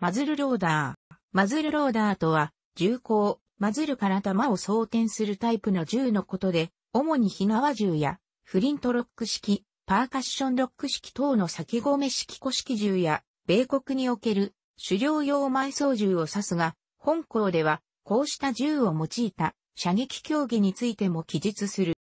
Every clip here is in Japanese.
マズルローダー。マズルローダーとは、銃口、マズルから弾を装填するタイプの銃のことで、主に火縄銃や、フリントロック式、パーカッションロック式等の先込式古式銃や、米国における狩猟用埋葬銃を指すが、本校では、こうした銃を用いた射撃競技についても記述する。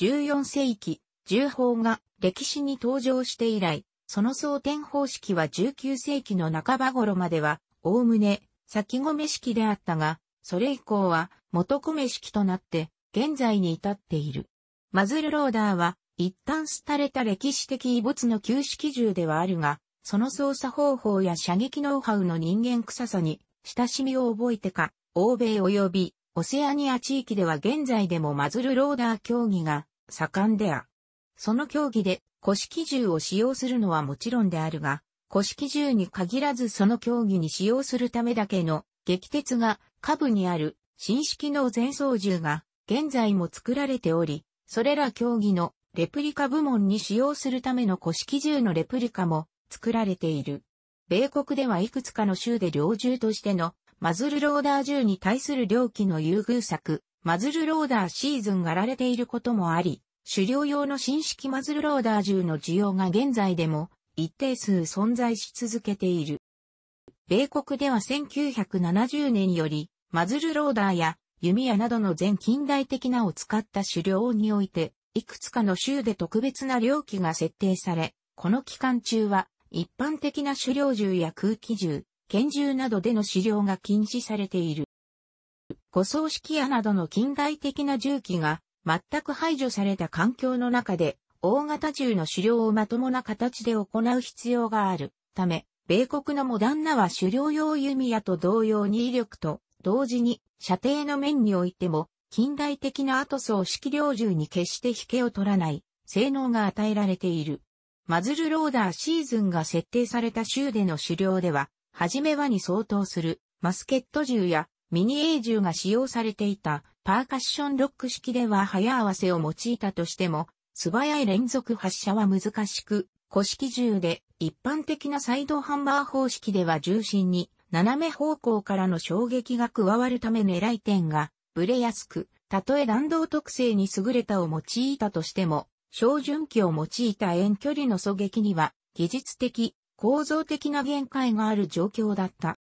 14世紀、銃砲が歴史に登場して以来、その装填方式は19世紀の半ば頃までは、おおむね、先米式であったが、それ以降は、元米式となって、現在に至っている。マズルローダーは、一旦廃れた歴史的遺物の旧式銃ではあるが、その操作方法や射撃ノウハウの人間臭さに、親しみを覚えてか、欧米及び、オセアニア地域では現在でもマズルローダー競技が盛んであ。その競技で古式銃を使用するのはもちろんであるが、古式銃に限らずその競技に使用するためだけの撃鉄が下部にある新式の前奏銃が現在も作られており、それら競技のレプリカ部門に使用するための古式銃のレプリカも作られている。米国ではいくつかの州で猟銃としてのマズルローダー銃に対する猟機の優遇策、マズルローダーシーズンがられていることもあり、狩猟用の新式マズルローダー銃の需要が現在でも一定数存在し続けている。米国では1970年よりマズルローダーや弓矢などの全近代的なを使った狩猟において、いくつかの州で特別な猟期が設定され、この期間中は一般的な狩猟銃や空気銃、拳銃などでの狩猟が禁止されている。護送式矢などの近代的な銃器が全く排除された環境の中で、大型銃の狩猟をまともな形で行う必要があるため、米国のモダンなは狩猟用弓矢と同様に威力と、同時に射程の面においても、近代的なアトソを式猟銃に決して引けを取らない、性能が与えられている。マズルローダーシーズンが設定された州での狩猟では、はじめはに相当するマスケット銃やミニエ銃が使用されていたパーカッションロック式では早合わせを用いたとしても、素早い連続発射は難しく、古式銃で一般的なサイドハンマー方式では重心に斜め方向からの衝撃が加わるため狙い点がブレやすく、たとえ弾道特性に優れたを用いたとしても、照準器を用いた遠距離の狙撃には技術的、構造的な限界がある状況だった。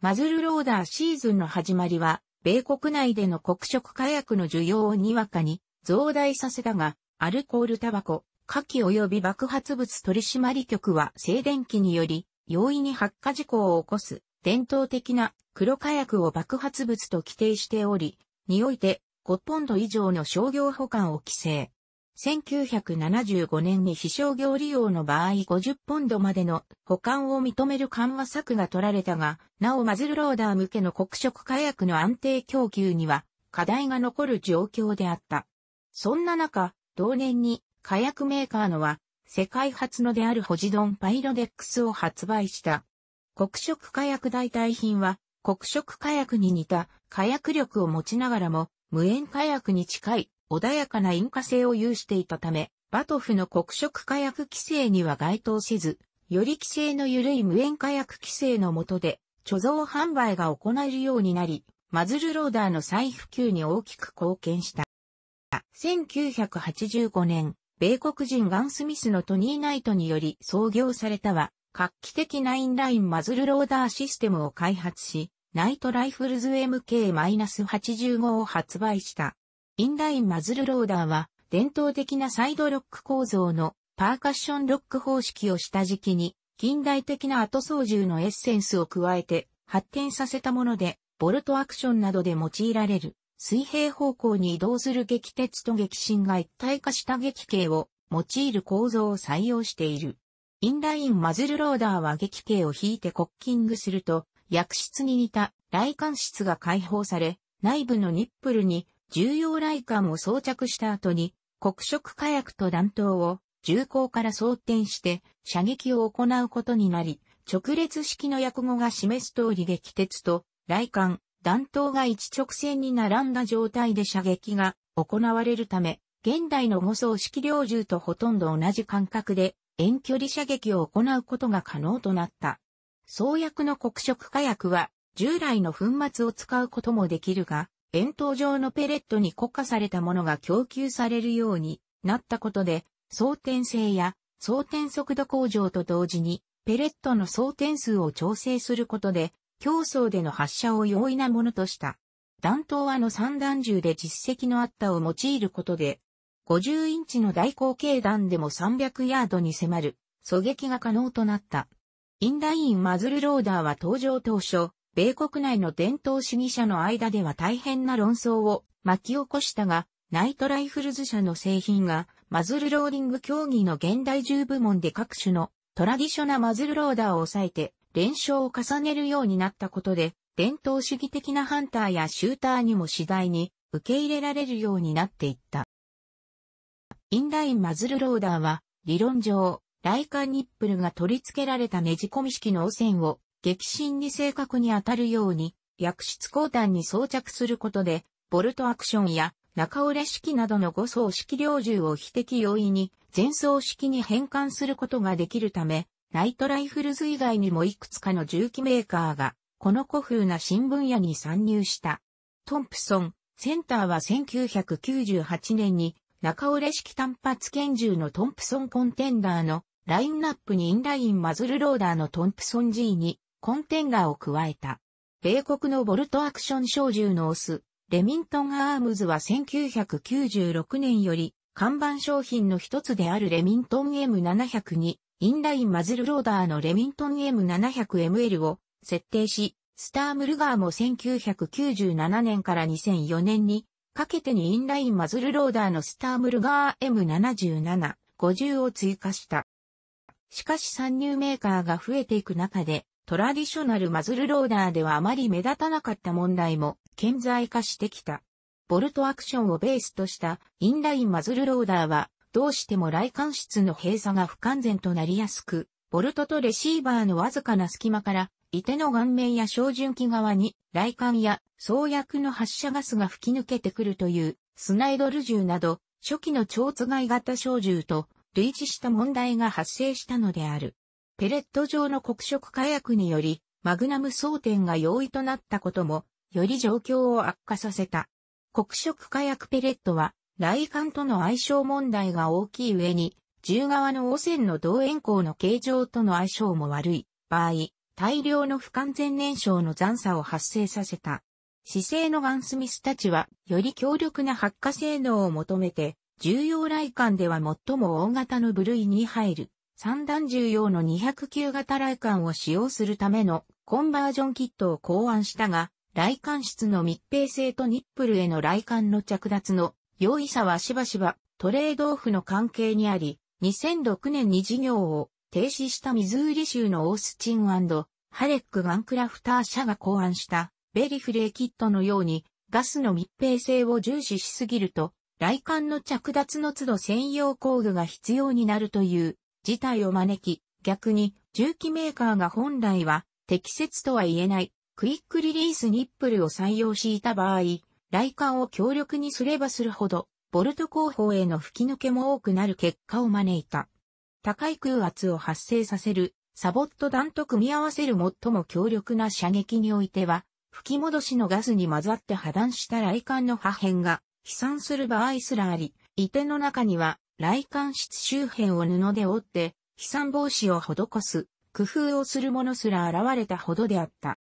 マズルローダーシーズンの始まりは米国内での黒色火薬の需要をにわかに増大させたが、アルコールタバコ、火器及び爆発物取締局は静電気により容易に発火事故を起こす伝統的な黒火薬を爆発物と規定しており、において5ポンド以上の商業保管を規制。1975年に非商業利用の場合50ポンドまでの保管を認める緩和策が取られたが、なおマズルローダー向けの黒色火薬の安定供給には課題が残る状況であった。そんな中、同年に火薬メーカーのは世界初のであるホジドンパイロデックスを発売した。黒色火薬代替品は黒色火薬に似た火薬力を持ちながらも無塩火薬に近い穏やかな因果性を有していたため、バトフの黒色火薬規制には該当せず、より規制の緩い無塩火薬規制の下で、貯蔵販売が行えるようになり、マズルローダーの再普及に大きく貢献した。1985年、米国人ガン・スミスのトニー・ナイトにより創業されたは、画期的なインラインマズルローダーシステムを開発し、ナイトライフルズ MK-85 を発売した。インラインマズルローダーは、伝統的なサイドロック構造のパーカッションロック方式を下敷きに、近代的な後操縦のエッセンスを加えて発展させたもので、ボルトアクションなどで用いられる、水平方向に移動する激鉄と激震が一体化した激形を用いる構造を採用している。インラインマズルローダーは激形を引いてコッキングすると、薬室に似た雷管室が解放され、内部のニップルに重要雷管を装着した後に、黒色火薬と弾頭を銃口から装填して射撃を行うことになり、直列式の訳語が示す通り撃鉄と雷管、弾頭が一直線に並んだ状態で射撃が行われるため、現代の護送式猟銃とほとんど同じ感覚で遠距離射撃を行うことが可能となった。創薬の黒色火薬は従来の粉末を使うこともできるが、円筒状のペレットに固化されたものが供給されるようになったことで、装填性や装填速度向上と同時に、ペレットの装填数を調整することで、競争での発射を容易なものとした。弾頭はの三段銃で実績のあったを用いることで、50インチの大口径弾でも300ヤードに迫る狙撃が可能となった。インラインマズルローダーは登場当初、米国内の伝統主義者の間では大変な論争を巻き起こしたが、ナイトライフルズ社の製品が、マズルローリング競技の現代銃部門で各種のトラディショナマズルローダーを抑えて連勝を重ねるようになったことで、伝統主義的なハンターやシューターにも次第に受け入れられるようになっていった。インラインマズルローダーは、理論上、ライカンニップルが取り付けられたねじ込み式の汚染を激震に正確に当たるように、薬室交弾に装着することで、ボルトアクションや中折れ式などの5層式猟銃を非敵容易に前層式に変換することができるため、ナイトライフルズ以外にもいくつかの銃器メーカーが、この古風な新分野に参入した。トンプソン、センターは1998年に中折れ式単発拳銃のトンプソンコンテンダーのラインナップにインラインマズルローダーのトンプソン g にコンテンガーを加えた。米国のボルトアクション小銃のオス、レミントンアームズは1996年より看板商品の一つであるレミントン M700 にインラインマズルローダーのレミントン M700ML を設定し、スタームルガーも1997年から2004年にかけてにインラインマズルローダーのスタームルガー M7750 を追加した。しかし参入メーカーが増えていく中でトラディショナルマズルローダーではあまり目立たなかった問題も顕在化してきた。ボルトアクションをベースとしたインラインマズルローダーは、どうしても来管室の閉鎖が不完全となりやすく、ボルトとレシーバーのわずかな隙間から、いての顔面や照準器側に、雷管や創薬の発射ガスが吹き抜けてくるという、スナイドル銃など、初期の超つがい型小銃と類似した問題が発生したのである。ペレット状の黒色火薬により、マグナム装填が容易となったことも、より状況を悪化させた。黒色火薬ペレットは、雷管との相性問題が大きい上に、銃側の汚染の動煙口の形状との相性も悪い場合、大量の不完全燃焼の残差を発生させた。姿勢のガンスミスたちは、より強力な発火性能を求めて、重要雷管では最も大型の部類に入る。三段重用の209型雷管を使用するためのコンバージョンキットを考案したが、雷管室の密閉性とニップルへの雷管の着脱の容易さはしばしばトレードオフの関係にあり、2006年に事業を停止したミズーリ州のオースチンハレック・ガンクラフター社が考案したベリフレーキットのようにガスの密閉性を重視しすぎると、雷管の着脱の都度専用工具が必要になるという事態を招き、逆に重機メーカーが本来は適切とは言えないクイックリリースニップルを採用していた場合、来管を強力にすればするほど、ボルト後方への吹き抜けも多くなる結果を招いた。高い空圧を発生させるサボット弾と組み合わせる最も強力な射撃においては、吹き戻しのガスに混ざって破断した雷管の破片が飛散する場合すらあり、いての中には来館室周辺を布で覆って、飛散防止を施す、工夫をする者すら現れたほどであった。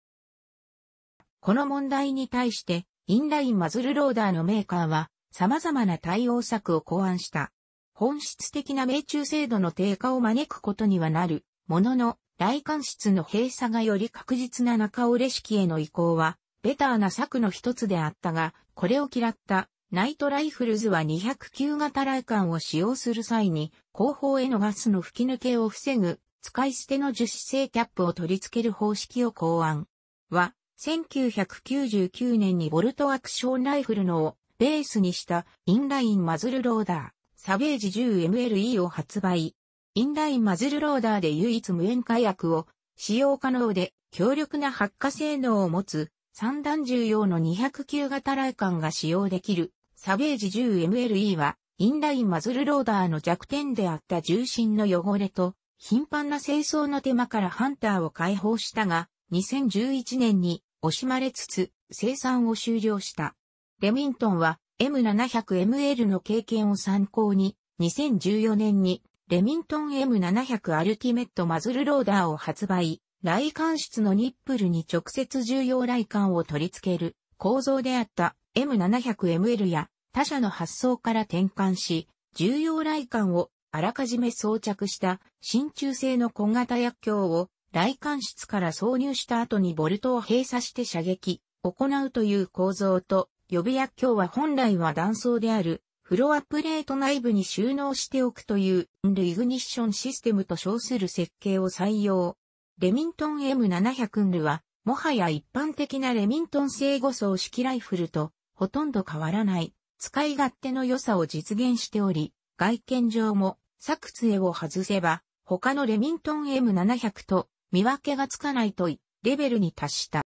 この問題に対して、インラインマズルローダーのメーカーは、様々な対応策を考案した。本質的な命中精度の低下を招くことにはなる、ものの、来館室の閉鎖がより確実な中折式への移行は、ベターな策の一つであったが、これを嫌ったナイトライフルズは209型雷管を使用する際に、後方へのガスの吹き抜けを防ぐ、使い捨ての樹脂製キャップを取り付ける方式を考案。は、1999年にボルトアクションライフルのをベースにしたインラインマズルローダー、サベージ 10MLE を発売。インラインマズルローダーで唯一無塩火薬を使用可能で強力な発火性能を持つ三段重要の209型雷管が使用できるサベージ 10MLE は、インラインマズルローダーの弱点であった重心の汚れと、頻繁な清掃の手間からハンターを解放したが、2011年に惜しまれつつ生産を終了した。レミントンは M700ML の経験を参考に、2014年にレミントン M700 アルティメットマズルローダーを発売、来管室のニップルに直接重要来管を取り付ける構造であった M700ML や他社の発想から転換し、重要来管をあらかじめ装着した真鍮製の小型薬莢を来管室から挿入した後にボルトを閉鎖して射撃、行うという構造と、予備薬莢は本来は断層であるフロアプレート内部に収納しておくという、イグニッションシステムと称する設計を採用。レミントン M700 ンルは、もはや一般的なレミントン製5層式ライフルとほとんど変わらない、使い勝手の良さを実現しており、外見上も、作エを外せば、他のレミントン M700 と見分けがつかないとい、レベルに達した。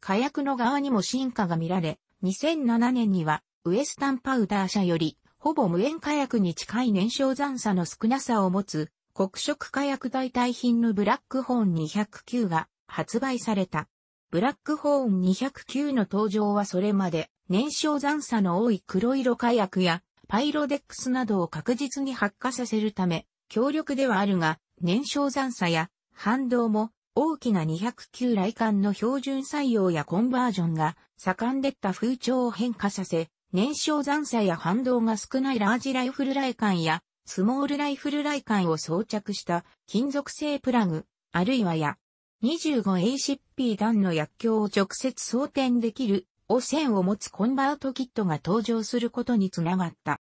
火薬の側にも進化が見られ、2007年には、ウエスタンパウダー社より、ほぼ無塩火薬に近い燃焼残差の少なさを持つ、黒色火薬代替品のブラックホーン209が発売された。ブラックホーン209の登場はそれまで、燃焼残差の多い黒色火薬や、パイロデックスなどを確実に発火させるため、強力ではあるが、燃焼残差や反動も大きな209来館の標準採用やコンバージョンが盛んでった風潮を変化させ、燃焼残差や反動が少ないラージライフル来館やスモールライフル来館を装着した金属製プラグ、あるいはや 25ACP 弾の薬莢を直接装填できる、汚染を持つコンバートキットが登場することにつながった。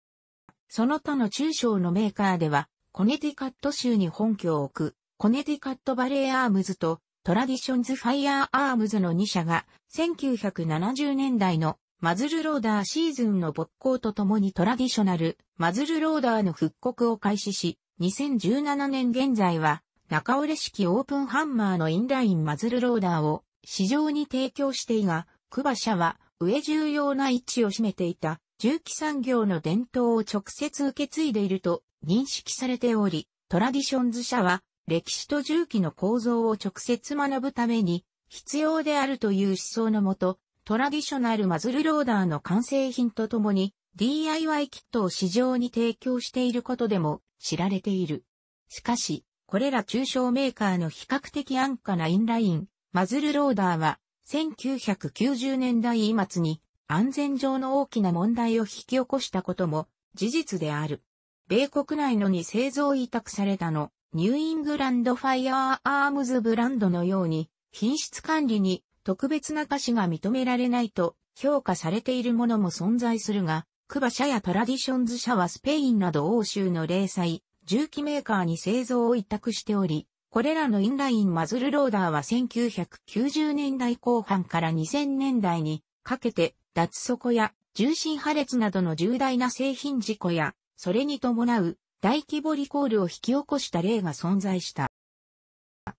その他の中小のメーカーでは、コネティカット州に本拠を置く、コネティカットバレーアームズとトラディションズファイアーアームズの2社が、1970年代のマズルローダーシーズンの勃興とともにトラディショナル、マズルローダーの復刻を開始し、2017年現在は中折れ式オープンハンマーのインラインマズルローダーを市場に提供していが、クバ社は上重要な位置を占めていた重機産業の伝統を直接受け継いでいると認識されており、トラディションズ社は歴史と重機の構造を直接学ぶために必要であるという思想のもと、トラディショナルマズルローダーの完成品とともに DIY キットを市場に提供していることでも知られている。しかし、これら中小メーカーの比較的安価なインライン、マズルローダーは、1990年代末に安全上の大きな問題を引き起こしたことも事実である。米国内のに製造委託されたの、ニューイングランドファイアーアームズブランドのように、品質管理に特別な価値が認められないと評価されているものも存在するが、クバ社やトラディションズ社はスペインなど欧州の零細、重機メーカーに製造を委託しており、これらのインラインマズルローダーは1990年代後半から2000年代にかけて脱底や重心破裂などの重大な製品事故や、それに伴う大規模リコールを引き起こした例が存在した。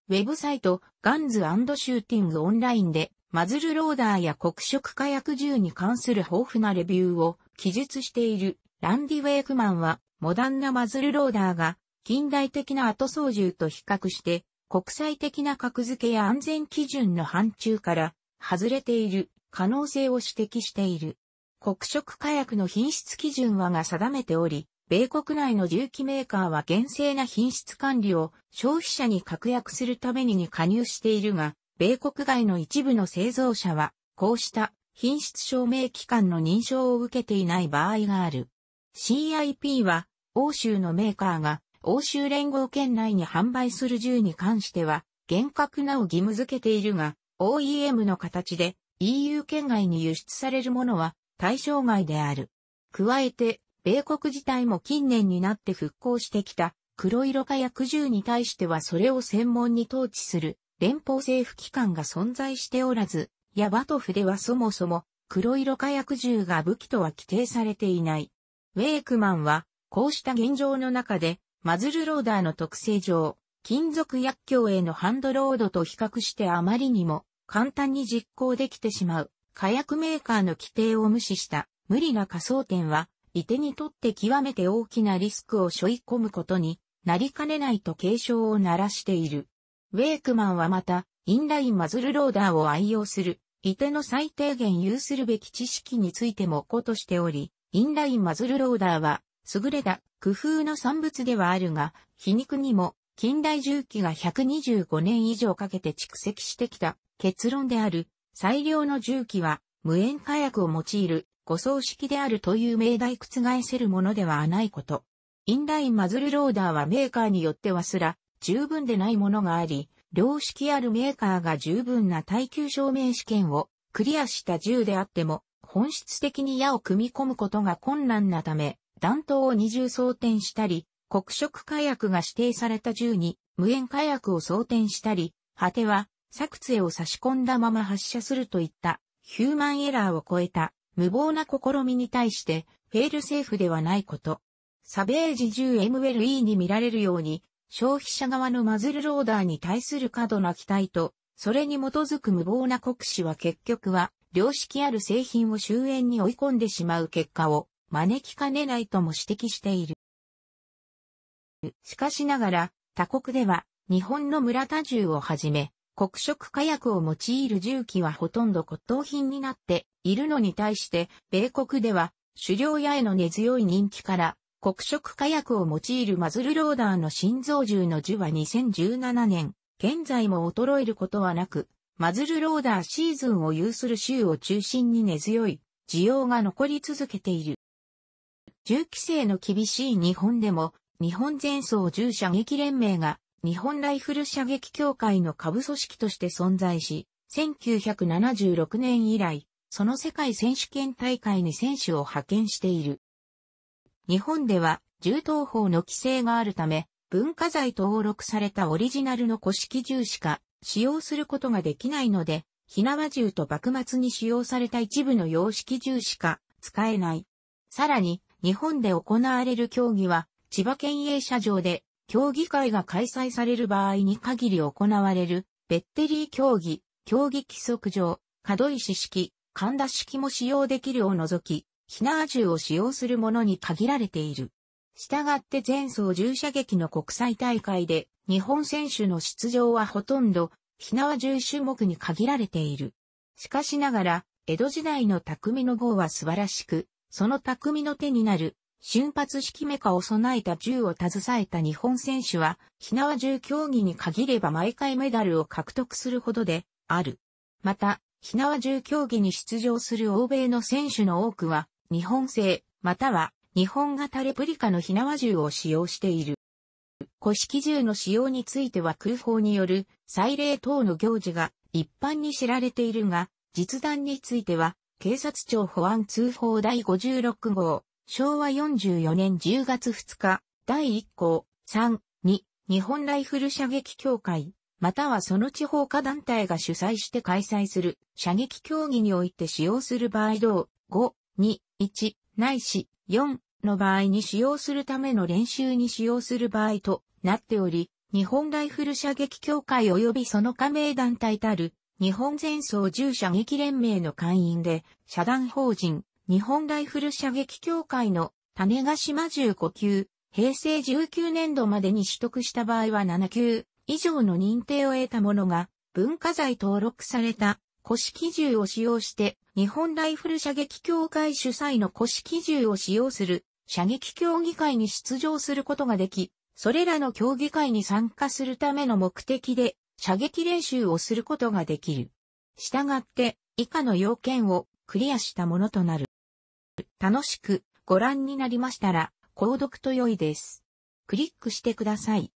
ウェブサイトガンズシューティングオンラインでマズルローダーや黒色火薬銃に関する豊富なレビューを記述しているランディ・ウェイクマンはモダンなマズルローダーが近代的な後操縦と比較して国際的な格付けや安全基準の範疇から外れている可能性を指摘している。黒色火薬の品質基準はが定めており、米国内の銃器メーカーは厳正な品質管理を消費者に確約するために加入しているが、米国外の一部の製造者は、こうした品質証明機関の認証を受けていない場合がある。CIP は欧州のメーカーが欧州連合圏内に販売する銃に関しては厳格なを義務付けているが OEM の形で EU 圏外に輸出されるものは対象外である。加えて、米国自体も近年になって復興してきた黒色火薬銃に対してはそれを専門に統治する連邦政府機関が存在しておらず、ヤバトフではそもそも黒色火薬銃が武器とは規定されていない。ウェイクマンはこうした現状の中で、マズルローダーの特性上、金属薬莢へのハンドロードと比較してあまりにも簡単に実行できてしまう火薬メーカーの規定を無視した無理な仮想点は、伊手にとって極めて大きなリスクを背負い込むことになりかねないと警鐘を鳴らしている。ウェイクマンはまた、インラインマズルローダーを愛用する、伊手の最低限有するべき知識についても個としており、インラインマズルローダーは、優れた工夫の産物ではあるが、皮肉にも近代重機が125年以上かけて蓄積してきた結論である、最良の重機は無塩火薬を用いる誤送式であるという命題覆せるものではないこと。インラインマズルローダーはメーカーによってはすら十分でないものがあり、良識あるメーカーが十分な耐久証明試験をクリアした銃であっても、本質的に矢を組み込むことが困難なため、弾頭を二重装填したり、黒色火薬が指定された銃に無煙火薬を装填したり、果ては作杖を差し込んだまま発射するといったヒューマンエラーを超えた無謀な試みに対してフェールセーフではないこと。サベージ 10MLE に見られるように消費者側のマズルローダーに対する過度な期待と、それに基づく無謀な国使は結局は良識ある製品を終焉に追い込んでしまう結果を招きかねないとも指摘している。しかしながら、他国では、日本の村田銃をはじめ、黒色火薬を用いる銃器はほとんど骨董品になっているのに対して、米国では、狩猟屋への根強い人気から、黒色火薬を用いるマズルローダーの心臓銃の銃は2017年、現在も衰えることはなく、マズルローダーシーズンを有する州を中心に根強い需要が残り続けている。銃規制の厳しい日本でも、日本前奏銃射撃連盟が、日本ライフル射撃協会の下部組織として存在し、1976年以来、その世界選手権大会に選手を派遣している。日本では、銃刀法の規制があるため、文化財登録されたオリジナルの古式銃しか使用することができないので、火縄銃と幕末に使用された一部の洋式銃しか使えない。さらに、日本で行われる競技は、千葉県営車場で、競技会が開催される場合に限り行われる、ベッテリー競技、競技規則上、角石式、神田式も使用できるを除き、火縄銃を使用するものに限られている。したがって前走銃射撃の国際大会で、日本選手の出場はほとんど、火縄銃種目に限られている。しかしながら、江戸時代の匠の号は素晴らしく、その匠の手になる、瞬発式メカを備えた銃を携えた日本選手は、火縄銃競技に限れば毎回メダルを獲得するほどで、ある。また、火縄銃競技に出場する欧米の選手の多くは、日本製、または、日本型レプリカの火縄銃を使用している。古式銃の使用については空砲による祭礼等の行事が一般に知られているが、実弾については警察庁保安通報第56号、昭和44年10月2日、第1項、3、2、日本ライフル射撃協会、またはその地方科団体が主催して開催する射撃競技において使用する場合同、5、2、1、ないし、4の場合に使用するための練習に使用する場合となっており、日本ライフル射撃協会及びその加盟団体たる日本戦争銃射撃連盟の会員で、社団法人、日本ライフル射撃協会の種ヶ島15級、平成19年度までに取得した場合は7級以上の認定を得たものが、文化財登録された古式銃を使用して、日本ライフル射撃協会主催の古式銃を使用する射撃協議会に出場することができ、それらの協議会に参加するための目的で射撃練習をすることができる。したがって、以下の要件をクリアしたものとなる。楽しくご覧になりましたら、購読と良いです。クリックしてください。